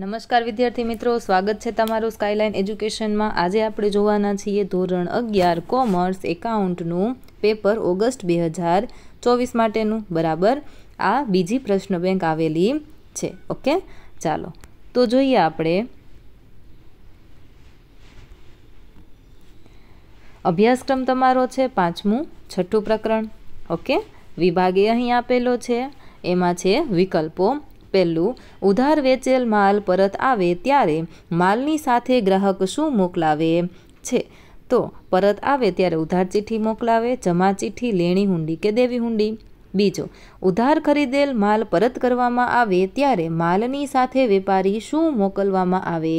નમસ્કાર વિદ્યાર્થી મિત્રો સ્વાગત છે તમારું સ્કાયલાઇન એજ્યુકેશનમાં આજે આપણે જોવાના છીએ ધોરણ અગિયાર કોમર્સ એકાઉન્ટનું પેપર ઓગસ્ટ બે હજાર ચોવીસ માટેનું બરાબર આ બીજી પ્રશ્ન બેંક આવેલી છે ઓકે ચાલો તો જોઈએ આપણે અભ્યાસક્રમ તમારો છે પાંચમું છઠ્ઠું પ્રકરણ ઓકે વિભાગે અહીં આપેલો છે એમાં છે વિકલ્પો પહેલું ઉધાર વેચેલ માલ પરત આવે ત્યારે માલની સાથે ગ્રાહક શું મોકલાવે છે તો પરત આવે ત્યારે ઉધાર ચિઠ્ઠી મોકલાવે જમા ચિઠ્ઠી લેણી હુંડી કે દેવી હુંડી બીજો ઉધાર ખરીદેલ માલ પરત કરવામાં આવે ત્યારે માલની સાથે વેપારી શું મોકલવામાં આવે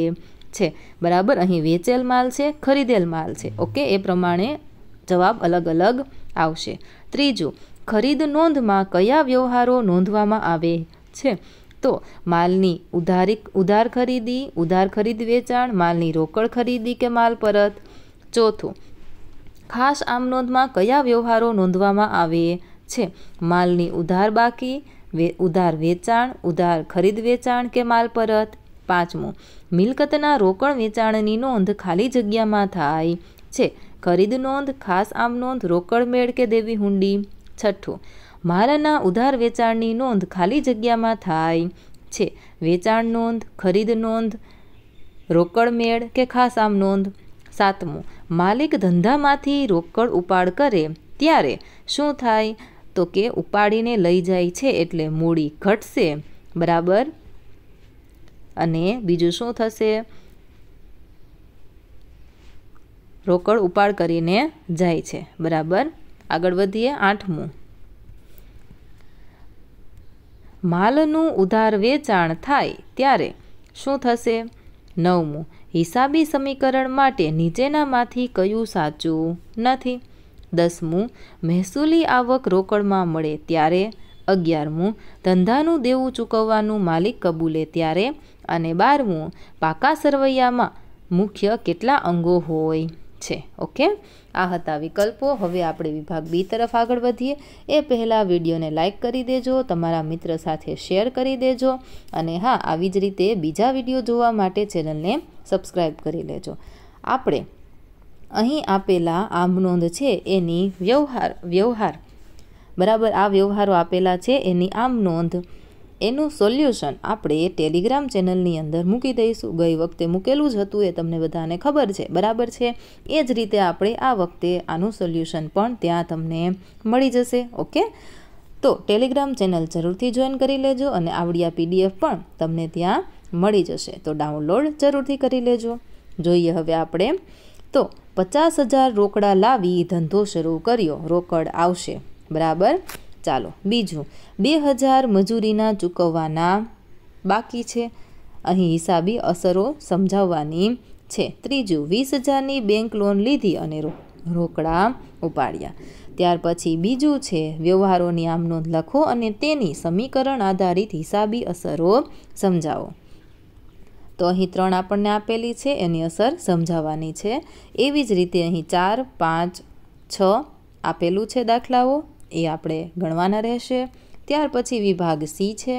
છે બરાબર અહીં વેચેલ માલ છે ખરીદેલ માલ છે ઓકે એ પ્રમાણે જવાબ અલગ અલગ આવશે ત્રીજું ખરીદ નોંધમાં કયા વ્યવહારો નોંધવામાં આવે છે તો માલની ઉધારિક ઉધાર ખરીદી ઉધાર ખરીદ વેચાણ માલની રોકડ ખરીદી કે માલ પરત ચોથું ખાસ આમ નોંધમાં કયા વ્યવહારો નોંધવામાં આવે છે માલની ઉધાર બાકી ઉધાર વેચાણ ઉધાર ખરીદ વેચાણ કે માલ પરત પાંચમું મિલકતના રોકડ વેચાણની નોંધ ખાલી જગ્યામાં થાય છે ખરીદ નોંધ ખાસ આમ નોંધ રોકડ મેળ કે દેવી હુંડી છઠ્ઠું માલના ઉધાર વેચાણની નોંધ ખાલી જગ્યામાં થાય છે વેચાણ નોંધ ખરીદ નોંધ રોકડ મેળ કે ખાસ આમ નોંધ સાતમું માલિક ધંધામાંથી રોકડ ઉપાડ કરે ત્યારે શું થાય તો કે ઉપાડીને લઈ જાય છે એટલે મૂડી ઘટશે બરાબર અને બીજું શું થશે રોકડ ઉપાડ કરીને જાય છે બરાબર આગળ વધીએ આઠમું માલનું ઉધાર વેચાણ થાય ત્યારે શું થશે નવમું હિસાબી સમીકરણ માટે નીચેનામાંથી કયું સાચું નથી દસમું મહેસૂલી આવક રોકડમાં મળે ત્યારે અગિયારમું ધંધાનું દેવું ચૂકવવાનું માલિક કબૂલે ત્યારે અને બારમું પાકા સરવૈયામાં મુખ્ય કેટલા અંગો હોય છે ઓકે આ હતા વિકલ્પો હવે આપણે વિભાગ બી તરફ આગળ વધીએ એ પહેલાં વિડીયોને લાઇક કરી દેજો તમારા મિત્ર સાથે શેર કરી દેજો અને હા આવી જ રીતે બીજા વિડીયો જોવા માટે ચેનલને સબસ્ક્રાઈબ કરી લેજો આપણે અહીં આપેલા આમ નોંધ છે એની વ્યવહાર વ્યવહાર બરાબર આ વ્યવહારો આપેલા છે એની આમ નોંધ એનું સોલ્યુશન આપણે ટેલિગ્રામ ચેનલની અંદર મૂકી દઈશું ગઈ વખતે મૂકેલું જ હતું એ તમને બધાને ખબર છે બરાબર છે એ જ રીતે આપણે આ વખતે આનું સોલ્યુશન પણ ત્યાં તમને મળી જશે ઓકે તો ટેલિગ્રામ ચેનલ જરૂરથી જોઈન કરી લેજો અને આવડી પીડીએફ પણ તમને ત્યાં મળી જશે તો ડાઉનલોડ જરૂરથી કરી લેજો જોઈએ હવે આપણે તો પચાસ હજાર રોકડા લાવી ધંધો શરૂ કર્યો રોકડ આવશે બરાબર ચાલો બીજું બે હજાર મજૂરીના ચૂકવવાના બાકી છે અહીં હિસાબી અસરો સમજાવવાની છે ત્રીજું વીસ હજારની બેંક લોન લીધી અને રોકડા ઉપાડ્યા ત્યાર પછી બીજું છે વ્યવહારોની આમ નોંધ લખો અને તેની સમીકરણ આધારિત હિસાબી અસરો સમજાવો તો અહીં ત્રણ આપણને આપેલી છે એની અસર સમજાવવાની છે એવી જ રીતે અહીં ચાર પાંચ છ આપેલું છે દાખલાઓ એ આપણે ગણવાના રહેશે ત્યાર પછી વિભાગ સી છે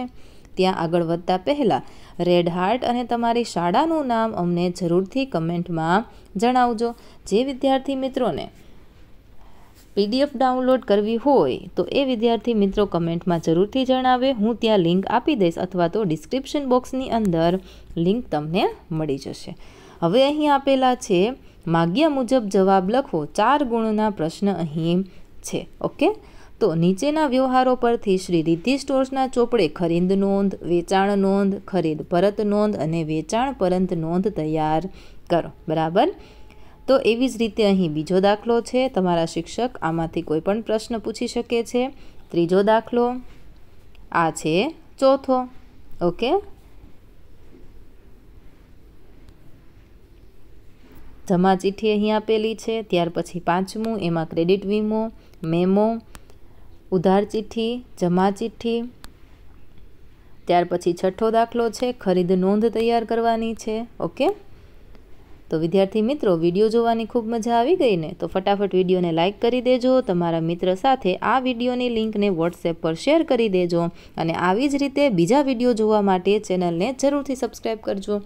ત્યાં આગળ વધતા પહેલાં રેડ હાર્ટ અને તમારી શાળાનું નામ અમને જરૂરથી કમેન્ટમાં જણાવજો જે વિદ્યાર્થી મિત્રોને પીડીએફ ડાઉનલોડ કરવી હોય તો એ વિદ્યાર્થી મિત્રો કમેન્ટમાં જરૂરથી જણાવે હું ત્યાં લિંક આપી દઈશ અથવા તો ડિસ્ક્રિપ્શન બોક્સની અંદર લિંક તમને મળી જશે હવે અહીં આપેલા છે માગ્યા મુજબ જવાબ લખો ચાર ગુણના પ્રશ્ન અહીં છે ઓકે તો નીચેના વ્યવહારો પરથી શ્રી રિદ્ધિ સ્ટોર્સના ચોપડે ખરીદ નોંધ વેચાણ નોંધ ખરીદ પરત નોંધ અને વેચાણ પરંત નોંધ તૈયાર કરો બરાબર તો એવી જ રીતે અહીં બીજો દાખલો છે તમારા શિક્ષક આમાંથી કોઈ પણ પ્રશ્ન પૂછી શકે છે ત્રીજો દાખલો આ છે ચોથો ઓકે જમા ચિઠ્ઠી અહીં આપેલી છે ત્યાર પછી પાંચમું એમાં ક્રેડિટ વીમો મેમો ઉધાર ચિઠ્ઠી જમા ચિઠ્ઠી ત્યાર પછી છઠ્ઠો દાખલો છે ખરીદ નોંધ તૈયાર કરવાની છે ઓકે તો વિદ્યાર્થી મિત્રો વિડીયો જોવાની ખૂબ મજા આવી ગઈ ને તો ફટાફટ વિડીયોને લાઇક કરી દેજો તમારા મિત્ર સાથે આ વિડીયોની લિંકને વોટ્સએપ પર શેર કરી દેજો અને આવી જ રીતે બીજા વિડીયો જોવા માટે ચેનલને જરૂરથી સબસ્ક્રાઈબ કરજો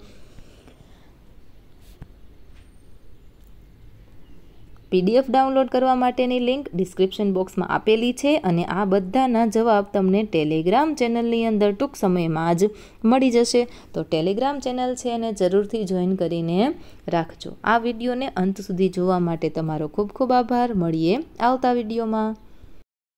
પીડીએફ ડાઉનલોડ કરવા માટેની લિંક ડિસ્ક્રિપ્શન બોક્સમાં આપેલી છે અને આ બધાના જવાબ તમને ટેલિગ્રામ ચેનલની અંદર ટૂંક સમયમાં જ મળી જશે તો ટેલિગ્રામ ચેનલ છે અને જરૂરથી જોઈન કરીને રાખજો આ વિડીયોને અંત સુધી જોવા માટે તમારો ખૂબ ખૂબ આભાર મળીએ આવતા વિડીયોમાં